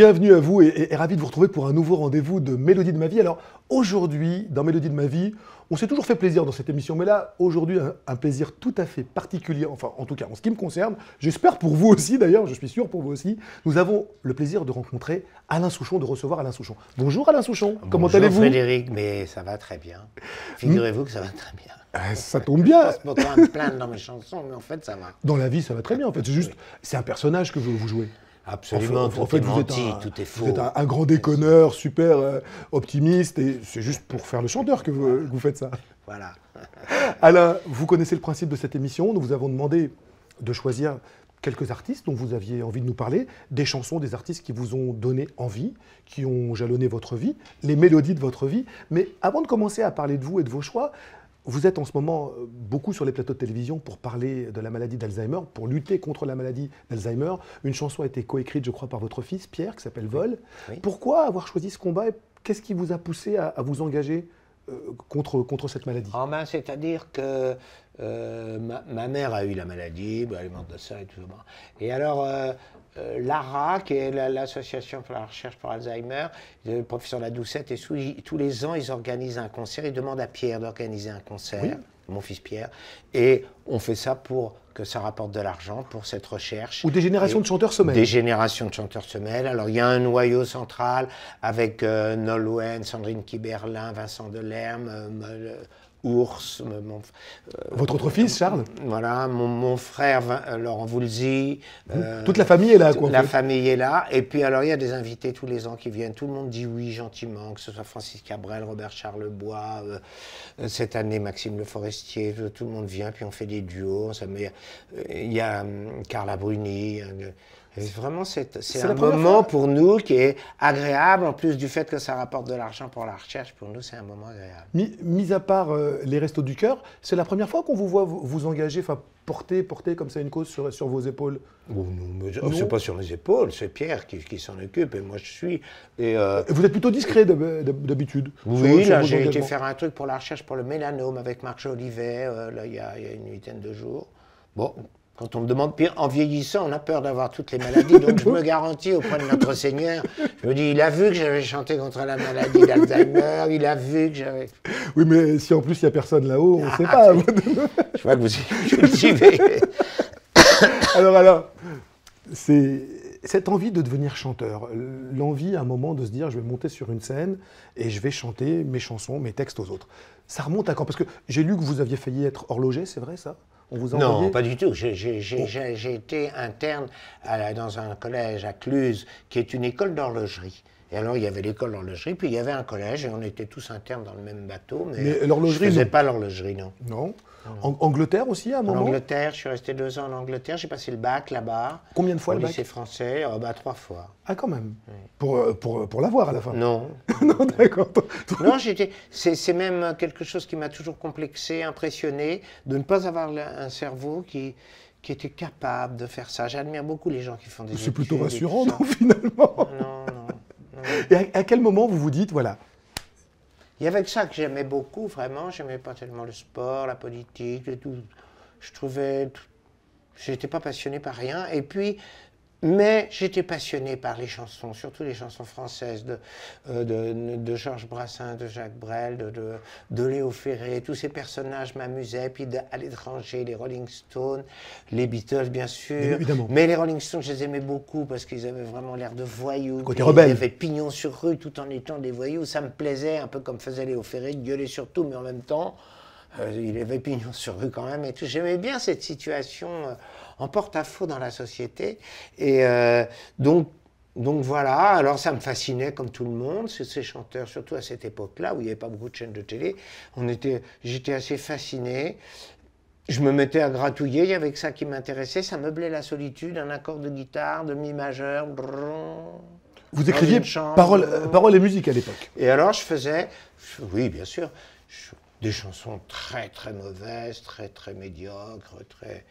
Bienvenue à vous et, ravi de vous retrouver pour un nouveau rendez-vous de Mélodie de ma vie. Alors aujourd'hui, dans Mélodie de ma vie, on s'est toujours fait plaisir dans cette émission, mais là, aujourd'hui, un, plaisir tout à fait particulier, enfin en tout cas en ce qui me concerne, j'espère pour vous aussi d'ailleurs, je suis sûr pour vous aussi, nous avons le plaisir de rencontrer Alain Souchon, de recevoir Alain Souchon. Bonjour Alain Souchon, comment allez-vous Frédéric, mais ça va très bien. Figurez-vous que ça va très bien. Ah, ça tombe bien. Je pense me plaindre dans mes chansons, mais en fait ça va. Dans la vie, ça va très bien en fait. C'est juste, c'est un personnage que vous, vous jouez. Absolument, tout vous êtes un, Vous êtes un, grand déconneur, super euh, optimiste, et c'est juste pour faire le chanteur que vous, euh, faites ça. Voilà. Alain, vous connaissez le principe de cette émission, nous vous avons demandé de choisir quelques artistes dont vous aviez envie de nous parler, des chansons, des artistes qui vous ont donné envie, qui ont jalonné votre vie, les mélodies de votre vie. Mais avant de commencer à parler de vous et de vos choix, vous êtes en ce moment euh, beaucoup sur les plateaux de télévision pour parler de la maladie d'Alzheimer, pour lutter contre la maladie d'Alzheimer. Une chanson a été coécrite, je crois, par votre fils, Pierre, qui s'appelle Vol. Pourquoi avoir choisi ce combat et qu'est-ce qui vous a poussé à, vous engager euh, contre, contre cette maladie en C'est-à-dire que euh, ma, mère a eu la maladie, bah, elle est morte de ça et tout. Et alors, euh, euh, l'ARA, qui est l'association pour la recherche pour Alzheimer, le professeur Ladoucette et tous les ans, ils organisent un concert. Ils demandent à Pierre d'organiser un concert, mon fils Pierre. Et on fait ça pour que ça rapporte de l'argent pour cette recherche. Ou des générations de chanteurs semelles. Des générations de chanteurs semelles. Alors, il y a un noyau central avec euh, Nolwenn, Sandrine Kiberlin, Vincent Delerme, Ours. Euh, mon, euh, Votre autre fils, Charles Voilà, mon, mon frère euh, Laurent Voulzy. Mmh. Toute la famille est là, quoi. La famille est là. Et puis, alors, il y a des invités tous les ans qui viennent. Tout le monde dit oui, gentiment, que ce soit Francis Cabrel, Robert Charlebois, cette année, Maxime Le Forestier. Tout le monde vient, puis on fait des duos. Il y a hum, Carla Bruni vraiment, c'est un moment pour nous qui est agréable, en plus du fait que ça rapporte de l'argent pour la recherche. Pour nous, c'est un moment agréable. Mis, à part euh, les Restos du Cœur, c'est la première fois qu'on vous voit vous, engager, enfin porter, porter comme ça une cause sur, sur vos épaules oh, Non, oh, c'est pas sur les épaules, c'est Pierre qui, qui s'en occupe et moi je suis. Et, euh, Vous êtes plutôt discret d'habitude Oui, j'ai été faire un truc pour la recherche pour le mélanome avec Marc Jolivet, euh, là, il y, a, y a une huitaine de jours. Bon, quand on me demande, puis en vieillissant, on a peur d'avoir toutes les maladies, donc je me garantis auprès de notre Seigneur. Je me dis, il a vu que j'avais chanté contre la maladie d'Alzheimer, il a vu que j'avais. Oui, mais si en plus il n'y a personne là-haut, on ne ah, sait ah, pas. je vois que vous y suivez. alors, alors, c'est cette envie de devenir chanteur, l'envie à un moment de se dire, je vais monter sur une scène et je vais chanter mes chansons, mes textes aux autres. Ça remonte à quand Parce que j'ai lu que vous aviez failli être horloger, c'est vrai ça non, pas du tout. J'ai oh. été interne dans un collège à Cluse, qui est une école d'horlogerie. Et alors, il y avait l'école d'horlogerie, puis il y avait un collège, et on était tous internes dans le même bateau. Mais, l'horlogerie. Je faisais pas l'horlogerie, non. Non. En Angleterre aussi, à un moment En Angleterre, je suis resté deux ans en Angleterre, j'ai passé le bac là-bas. Combien de fois le bac lycée français, euh, bah, trois fois. Ah, quand même Pour, euh, euh, pour, l'avoir à la fin Non. non, d'accord. non, j'étais. C'est même quelque chose qui m'a toujours complexé, impressionné, de ne pas avoir un cerveau qui, qui était capable de faire ça. J'admire beaucoup les gens qui font des C'est plutôt rassurant, non, finalement non. Et à, quel moment vous vous dites, voilà, il y avait que ça que j'aimais beaucoup, vraiment. J'aimais pas tellement le sport, la politique, tout. Je trouvais. J'étais pas passionné par rien. Et puis, mais j'étais passionné par les chansons, surtout les chansons françaises de, euh, de, Georges Brassens, de Jacques Brel, de, de, Léo Ferré. Tous ces personnages m'amusaient. Puis à l'étranger, les Rolling Stones, les Beatles, bien sûr. Mais les Rolling Stones, je les aimais beaucoup parce qu'ils avaient vraiment l'air de voyous. Côté rebelle. Ils avaient pignon sur rue tout en étant des voyous. Ça me plaisait, un peu comme faisait Léo Ferré, de gueuler sur tout, mais en même temps, euh, il avait pignon sur rue quand même. Et tout. J'aimais bien cette situation. Euh, en porte-à-faux dans la société. Et euh, donc, donc voilà, alors ça me fascinait comme tout le monde, ces chanteurs, surtout à cette époque-là où il n'y avait pas beaucoup de chaînes de télé. On était, j'étais assez fasciné. Je me mettais à gratouiller, il y avait ça qui m'intéressait, ça meublait la solitude, un accord de guitare, de mi majeur. Vous écriviez paroles euh, parole et musique à l'époque. Et alors je faisais, oui bien sûr, des chansons très très mauvaises, très très médiocres, très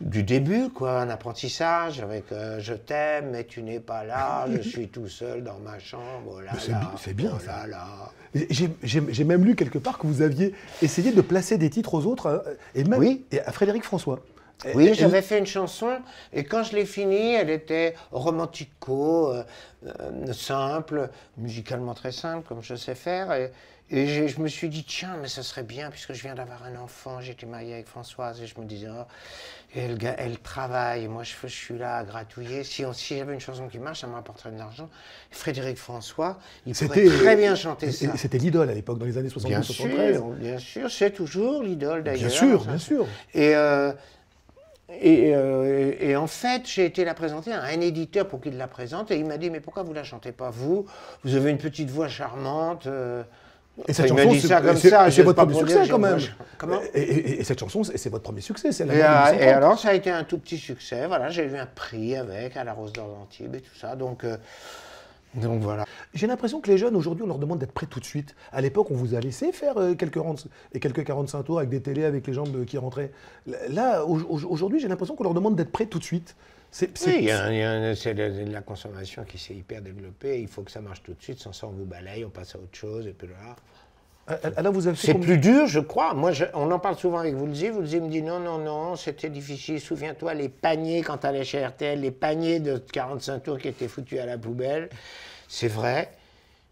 du début, quoi, un apprentissage avec euh, je t'aime, mais tu n'es pas là, je suis tout seul dans ma chambre. Oh bah, c'est, bien, oh ça. Là, J'ai, même lu quelque part que vous aviez essayé de placer des titres aux autres, euh, et même et à Frédéric François. Oui, j'avais fait une chanson et quand je l'ai finie, elle était romantico, euh, euh, simple, musicalement très simple, comme je sais faire. Et, je, me suis dit, tiens, mais ça serait bien, puisque je viens d'avoir un enfant, j'étais marié avec Françoise, et je me disais, oh, elle, elle travaille, moi je, je, suis là à gratouiller. Si, j'avais une chanson qui marche, ça m'apporterait de l'argent. Frédéric François, il pourrait très bien chanter ça. C'était l'idole à l'époque, dans les années 70-73. Bien, bien sûr, c'est toujours l'idole d'ailleurs. Bien sûr, bien sûr. Et, euh, euh, et, en fait, j'ai été la présenter à un éditeur pour qu'il la présente, et il m'a dit Mais pourquoi vous ne la chantez pas vous Vous avez une petite voix charmante. Et cette chanson, c'est votre premier succès quand même. et, cette chanson, c'est votre premier succès. La et, alors, ça a été un tout petit succès. Voilà, j'ai eu un prix avec à la Rose d'Or et tout ça. Donc, euh, donc voilà. J'ai l'impression que les jeunes, aujourd'hui, on leur demande d'être prêts tout de suite. À l'époque, on vous a laissé faire euh, quelques, et quelques 45 tours avec des télés, avec les jambes qui rentraient. Là, aujourd'hui, j'ai l'impression qu'on leur demande d'être prêts tout de suite. C'est la consommation qui s'est hyper développée. Il faut que ça marche tout de suite. Sans ça, on vous balaye, on passe à autre chose. Et puis là, euh, euh, C'est plus dur, je crois. Moi, on en parle souvent avec Vous, Woolsey me dit non, non, non, c'était difficile. Souviens-toi, les paniers quand t'allais chez RTL, les paniers de 45 tours qui étaient foutus à la poubelle. C'est vrai.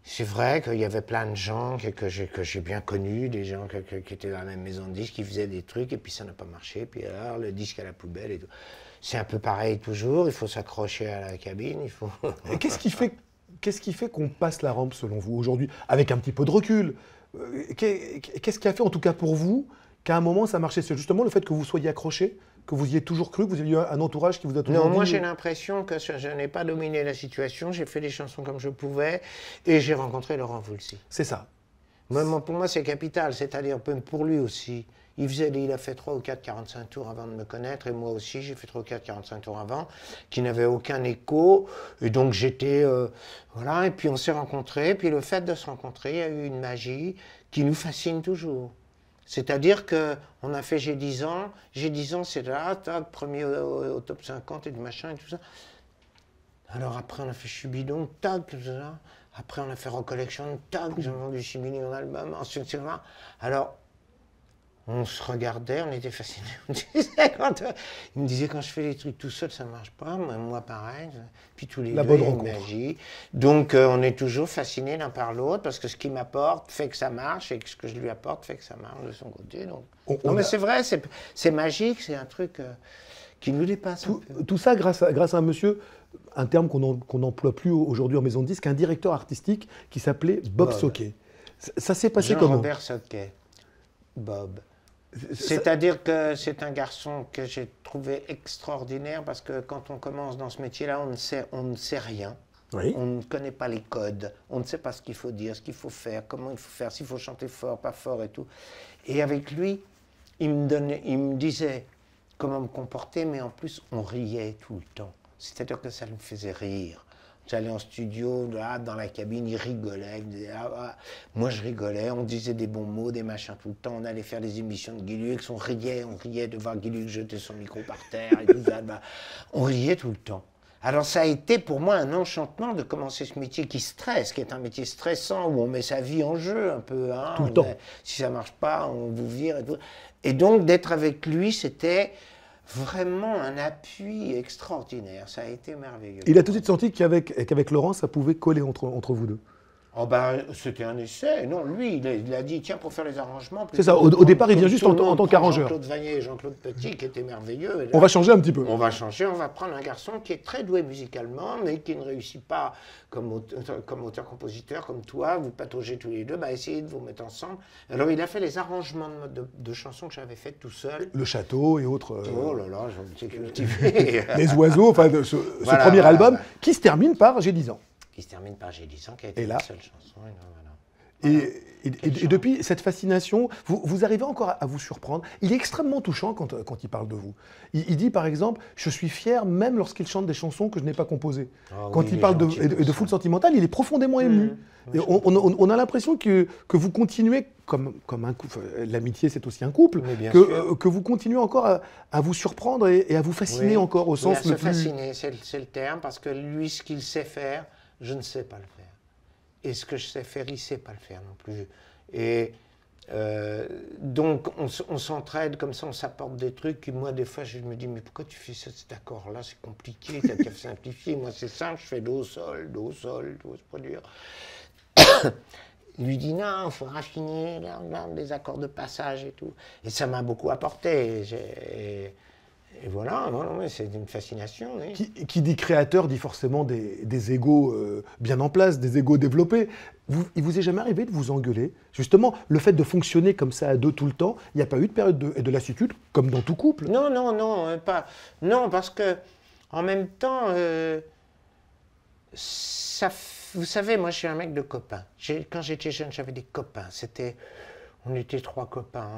C'est vrai qu'il y avait plein de gens que, que j'ai bien connus, des gens qui étaient dans la même maison de disques, qui faisaient des trucs, et puis ça n'a pas marché, puis alors le disque à la poubelle et tout. C'est un peu pareil toujours, il faut s'accrocher à la cabine, il faut... Qu'est-ce qui fait qu'est-ce qui fait qu'on passe la rampe selon vous aujourd'hui Avec un petit peu de recul, euh, qu'est-ce qui a fait, en tout cas pour vous, qu'à un moment ça marchait C'est justement le fait que vous soyez accroché, que vous y ayez toujours cru, que vous ayez eu un entourage qui vous a toujours. Non, moi euh, j'ai l'impression que je n'ai pas dominé la situation, j'ai fait les chansons comme je pouvais et j'ai rencontré Laurent Voulzy. C'est ça. pour moi, c'est capital, c'est-à-dire pour lui aussi. Il, a fait 3 ou 4 45 tours avant de me connaître, et moi aussi, j'ai fait 3 ou 4 45 tours avant, qui n'avait aucun écho. Et donc, j'étais. Euh, voilà, et puis on s'est rencontrés, puis le fait de se rencontrer, il y a eu une magie qui nous fascine toujours. C'est-à-dire que on a fait J'ai 10 ans, J'ai 10 ans, c'est là, ah, premier euh, au, top 50 et du machin et tout ça. Alors après, on a fait Chubidon, tac, tout ça. Après, on a fait Recollection, tac, j'ai vendu 6 millions d'albums, ensuite, c'est là. Alors, on se regardait, on était fascinés. Euh, il me disait quand je fais les trucs tout seul, ça ne marche pas. Moi, pareil. Puis tous les La deux, bonne magie. Donc, euh, on est toujours fascinés l'un par l'autre parce que ce qu'il m'apporte fait que ça marche et que ce que je lui apporte fait que ça marche de son côté. Donc. non, mais c'est vrai, c'est magique, c'est un truc euh, qui nous dépasse. Tout, tout ça grâce à, un monsieur un terme qu'on n'emploie plus aujourd'hui en maison de disque, un directeur artistique qui s'appelait Bob, Bob, Ça, s'est passé Jean comment Robert Soquet. Bob. C'est-à-dire que c'est un garçon que j'ai trouvé extraordinaire parce que quand on commence dans ce métier-là, on, ne sait, on ne sait rien. On ne connaît pas les codes, on ne sait pas ce qu'il faut dire, ce qu'il faut faire, comment il faut faire, s'il faut chanter fort, pas fort et tout. Et avec lui, il me, donnait, il me disait comment me comporter, mais en plus, on riait tout le temps. C'est-à-dire que ça me faisait rire. J'allais en studio, là, dans la cabine, ils rigolaient. Ah, ah. Moi, je rigolais. On disait des bons mots, des machins tout le temps. On allait faire des émissions de Guilux. On riait, on riait de voir Guilux jeter son micro par terre bah, on riait tout le temps. Alors ça a été pour moi un enchantement de commencer ce métier qui stresse, qui est un métier stressant où on met sa vie en jeu un peu. Hein, tout le temps. si ça marche pas, on vous vire et tout. Et donc d'être avec lui, c'était vraiment un appui extraordinaire. Ça a été merveilleux. Il a tout de suite senti qu'avec Laurent, ça pouvait coller entre vous deux. Oh ben, c'était un essai. Non, lui, il a, dit, tiens, pour faire les arrangements... C'est ça, au, départ, il vient juste en, tant qu'arrangeur. Jean-Claude Vanier et Jean-Claude Petit, qui étaient merveilleux. on va changer un petit peu. On va changer, on va prendre un garçon qui est très doué musicalement, mais qui ne réussit pas comme, auteur, comme compositeur comme toi, vous pataugez tous les deux, bah essayez de vous mettre ensemble. Alors, il a fait les arrangements de, chansons que j'avais faites tout seul. Le château et autres... Euh, oh là là, j'ai cultivé. les oiseaux, enfin, ce, premier album, qui se termine par « J'ai 10 ans » qui se termine par J'ai 10 ans, qui a été la seule chanson. Et, depuis cette fascination, vous, vous, arrivez encore à vous surprendre. Il est extrêmement touchant quand, euh, quand il parle de vous. Il, dit par exemple Je suis fier même lorsqu'il chante des chansons que je n'ai pas composées. Ah quand il, parle de, de, de il est profondément ému. on, a l'impression que, que, vous continuez, comme, comme un couple, l'amitié c'est aussi un couple, que, euh, que, vous continuez encore à, vous surprendre et, à vous fasciner encore au sens le plus. fasciner, c'est le terme, parce que lui, ce qu'il sait faire, je ne sais pas le faire. Et ce que je sais faire, il ne sait pas le faire non plus. Et euh, donc, on, s'entraide comme ça, on s'apporte des trucs. Et moi, des fois, je me dis, mais pourquoi tu fais cet accord-là C'est compliqué, t'as qu'à simplifier. Moi, c'est simple, je fais d'eau sol, do, sol, va se produire. Il lui dit, non, il faut raffiner, des accords de passage et tout. Et ça m'a beaucoup apporté. Et voilà, c'est une fascination. Qui, dit créateur dit forcément des, des égaux euh, bien en place, des égaux développés. Vous, il vous est jamais arrivé de vous engueuler Justement, le fait de fonctionner comme ça à deux tout le temps, il n'y a pas eu de période de, de, lassitude, comme dans tout couple Non, non, non, euh, pas. Non, parce que en même temps, euh, ça, vous savez, moi je suis un mec de copains. Quand j'étais jeune, j'avais des copains. C'était on était trois copains,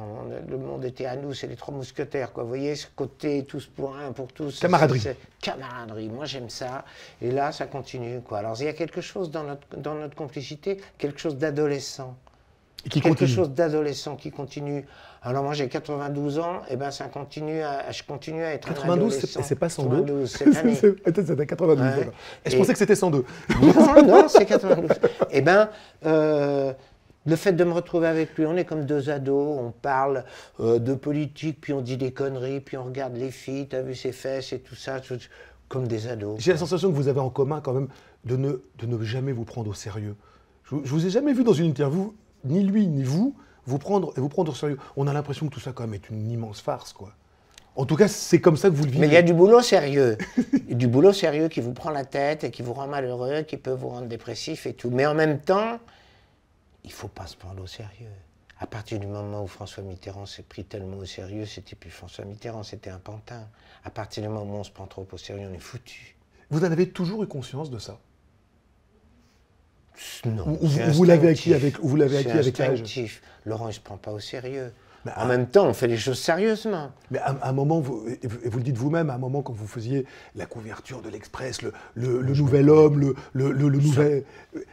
le monde était à nous, c'est les trois mousquetaires, quoi. Vous voyez, ce côté tous pour un, pour tous. Camaraderie. camaraderie, moi j'aime ça. Et là, ça continue, quoi. Alors il y a quelque chose dans notre, dans notre complicité, quelque chose d'adolescent. quelque chose d'adolescent qui continue. Alors moi j'ai 92 ans, et ben ça continue, à, je continue à être 92, c'est pas 102. 92, c'était 92. Ouais. pensais que c'était 102 Non, c'est 92. et eh ben euh, le fait de me retrouver avec lui, on est comme deux ados, on parle euh, de politique, puis on dit des conneries, puis on regarde les filles, t'as vu ses fesses et tout ça, comme des ados. J'ai la sensation que vous avez en commun quand même de ne, de ne jamais vous prendre au sérieux. Je, je vous ai jamais vu dans une interview, ni lui ni vous, vous prendre et vous prendre au sérieux. On a l'impression que tout ça quand même est une immense farce, quoi. En tout cas, c'est comme ça que vous le vivez. Mais il y a du boulot sérieux. du boulot sérieux qui vous prend la tête et qui vous rend malheureux, qui peut vous rendre dépressif et tout. Mais en même temps, il ne faut pas se prendre au sérieux. À partir du moment où François Mitterrand s'est pris tellement au sérieux, c'était plus François Mitterrand, c'était un pantin. À partir du moment où on se prend trop au sérieux, on est foutu. Vous en avez toujours eu conscience de ça Non. vous l'avez acquis avec, vous l'avez avec instinctif. Laurent, il ne se prend pas au sérieux en même temps, on fait les choses sérieusement. Mais à, un moment, vous, et vous, le dites vous-même, à un moment, quand vous faisiez la couverture de l'Express, le, nouvel homme, le, nouvel. vous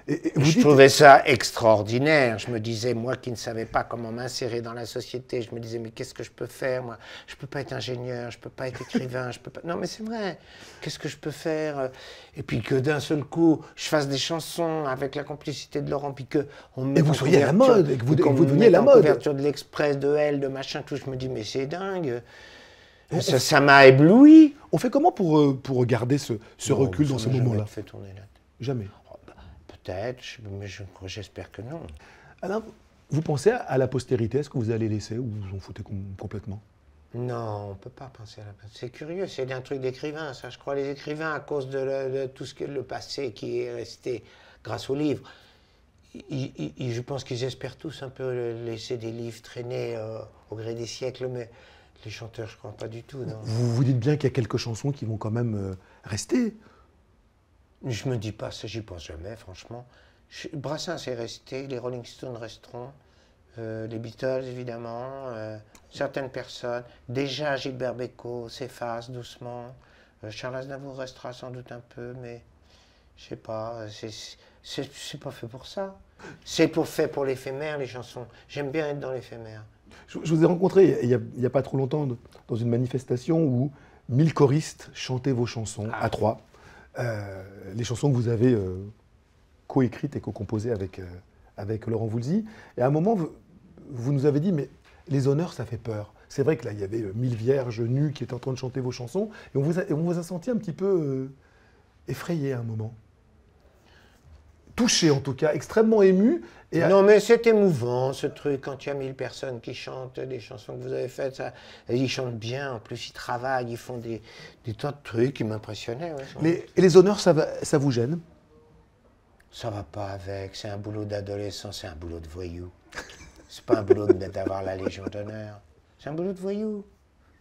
je trouvais ça extraordinaire. Je me disais, moi qui ne savais pas comment m'insérer dans la société, je me disais, mais qu'est-ce que je peux faire, moi Je ne peux pas être ingénieur, je ne peux pas être écrivain, je peux pas. Non, mais c'est vrai. Qu'est-ce que je peux faire Et puis que d'un seul coup, je fasse des chansons avec la complicité de Laurent que On et vous soyez la mode, et que vous, deveniez vous deveniez la mode. couverture de l'Express, de de machin, tout. Je me dis, mais c'est dingue. Ça m'a ébloui. On fait comment pour, euh, pour garder ce, ce recul dans ce moment-là Jamais. Peut-être, mais j'espère que non. alors vous pensez à la postérité Est-ce que vous allez laisser ou vous en foutez complètement non, on ne peut pas penser à la C'est curieux, c'est un truc d'écrivain, ça. Je crois les écrivains, à cause de, de tout ce que le passé qui est resté grâce au livre, je pense qu'ils espèrent tous un peu laisser des livres traîner euh, au gré des siècles, mais les chanteurs, je crois pas du tout. Vous vous dites bien qu'il y a quelques chansons qui vont quand même euh, rester Je me dis pas ça, j'y pense jamais, franchement. Brassens est resté, les Rolling Stones resteront, euh, les Beatles évidemment, certaines personnes. Déjà Gilbert Bécaud s'efface doucement. Charles Aznavour restera sans doute un peu, mais je sais pas, c'est pas fait pour ça. C'est pour fait pour l'éphémère, les chansons. J'aime bien être dans l'éphémère. Je, vous ai rencontré il n'y a, a, pas trop longtemps dans une manifestation où mille choristes chantaient vos chansons ah. à trois. Euh, les chansons que vous avez euh, coécrites et co-composées avec, euh, avec Laurent Voulzy. Et à un moment, vous, nous avez dit, mais les honneurs, ça fait peur. C'est vrai que là, il y avait mille vierges nues qui étaient en train de chanter vos chansons, et on vous on vous a senti un petit peu effrayé à un moment touché en tout cas, extrêmement ému. non, mais c'est émouvant ce truc quand il y a mille personnes qui chantent des chansons que vous avez faites. Ça, ils chantent bien, en plus ils travaillent, ils font des, des tas de trucs qui m'impressionnaient. mais les, et les honneurs, ça, vous gêne Ça va pas avec. C'est un boulot d'adolescent, c'est un boulot de voyou. c'est pas un boulot d'avoir la Légion d'honneur. C'est un boulot de voyou.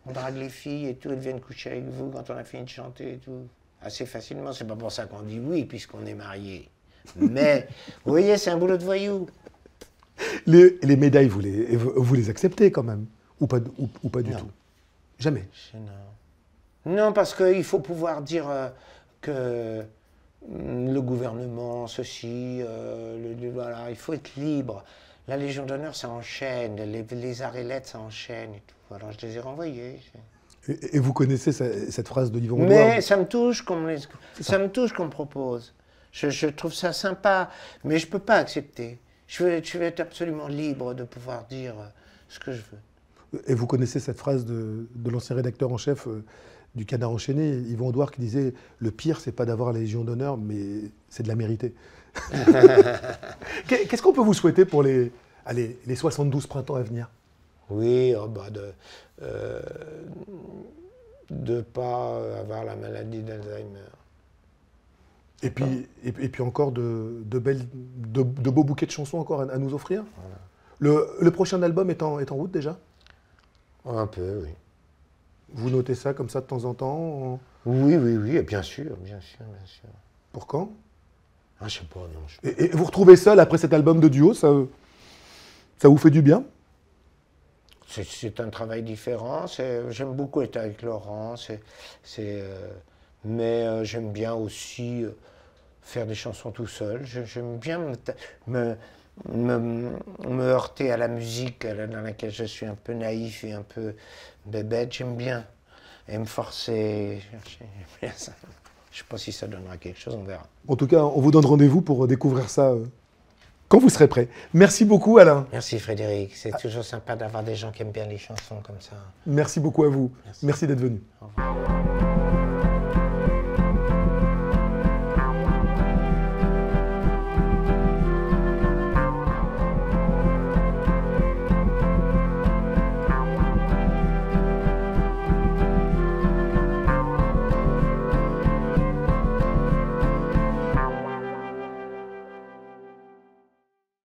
On drague les filles et tout, elles viennent coucher avec vous quand on a fini de chanter et tout. Assez facilement, c'est pas pour ça qu'on dit oui puisqu'on est marié. Mais, vous voyez, c'est un boulot de voyou. Les, médailles, vous les, vous les acceptez quand même Ou pas, ou, pas du tout Jamais Non, parce qu'il faut pouvoir dire euh, que mm, le gouvernement, ceci, euh, voilà, il faut être libre. La Légion d'honneur, ça enchaîne, les, les lettres ça enchaîne Alors je les ai renvoyés Et, vous connaissez cette phrase de Yvon Mais ça me touche ça. ça me, touche qu'on me propose. Je, trouve ça sympa, mais je ne peux pas accepter. Je veux, être absolument libre de pouvoir dire euh, ce que je veux. Et vous connaissez cette phrase de, l'ancien rédacteur en chef euh, du Canard enchaîné, Yvon Douard, qui disait Le pire, c'est pas d'avoir la Légion d'honneur, mais c'est de la mériter. Qu'est-ce qu'on peut vous souhaiter pour les, allez, les 72 printemps à venir Oui, oh, bah, de ne euh, pas avoir la maladie d'Alzheimer. Et puis, et, puis encore de, belles, de, beaux bouquets de chansons encore à, nous offrir. Le, prochain album est en, est en route déjà Un peu, oui. Vous notez ça comme ça de temps en temps Oui, oui, oui, bien sûr, bien sûr, bien sûr. Pour quand ah, Je sais pas, non. Et, vous retrouvez seul après cet album de duo, ça, ça vous fait du bien C'est un travail différent. J'aime beaucoup être avec Laurent. C'est. Euh, mais euh, j'aime bien aussi euh, faire des chansons tout seul. J'aime bien me, me, heurter à la musique euh, dans laquelle je suis un peu naïf et un peu bébête. J'aime bien. Et me forcer. Je ne sais pas si ça donnera quelque chose, on verra. En tout cas, on vous donne rendez-vous pour découvrir ça quand vous serez prêt. Merci beaucoup, Alain. Merci, Frédéric. C'est toujours sympa d'avoir des gens qui aiment bien les chansons comme ça. Merci beaucoup à vous. Merci, d'être venu.